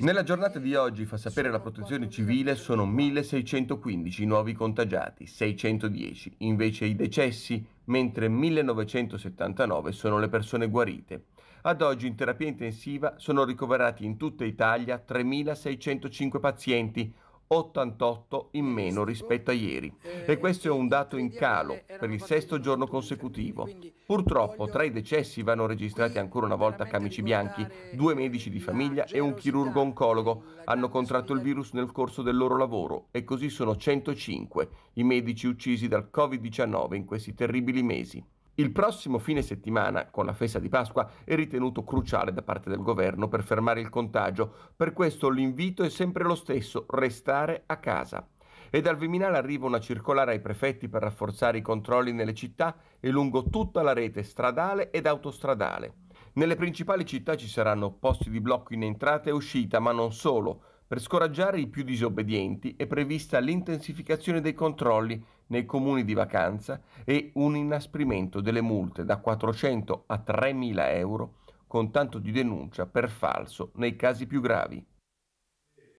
Nella giornata di oggi, fa sapere la protezione civile, sono 1615 i nuovi contagiati, 610 invece i decessi, mentre 1979 sono le persone guarite. Ad oggi in terapia intensiva sono ricoverati in tutta Italia 3605 pazienti, 88 in meno rispetto a ieri e questo è un dato in calo per il sesto giorno consecutivo. Purtroppo tra i decessi vanno registrati ancora una volta camici bianchi, due medici di famiglia e un chirurgo oncologo hanno contratto il virus nel corso del loro lavoro e così sono 105 i medici uccisi dal Covid-19 in questi terribili mesi. Il prossimo fine settimana, con la festa di Pasqua, è ritenuto cruciale da parte del governo per fermare il contagio. Per questo l'invito è sempre lo stesso, restare a casa. E dal Viminale arriva una circolare ai prefetti per rafforzare i controlli nelle città e lungo tutta la rete stradale ed autostradale. Nelle principali città ci saranno posti di blocco in entrata e uscita, ma non solo. Per scoraggiare i più disobbedienti è prevista l'intensificazione dei controlli nei comuni di vacanza e un inasprimento delle multe da 400 a 3.000 euro con tanto di denuncia per falso nei casi più gravi.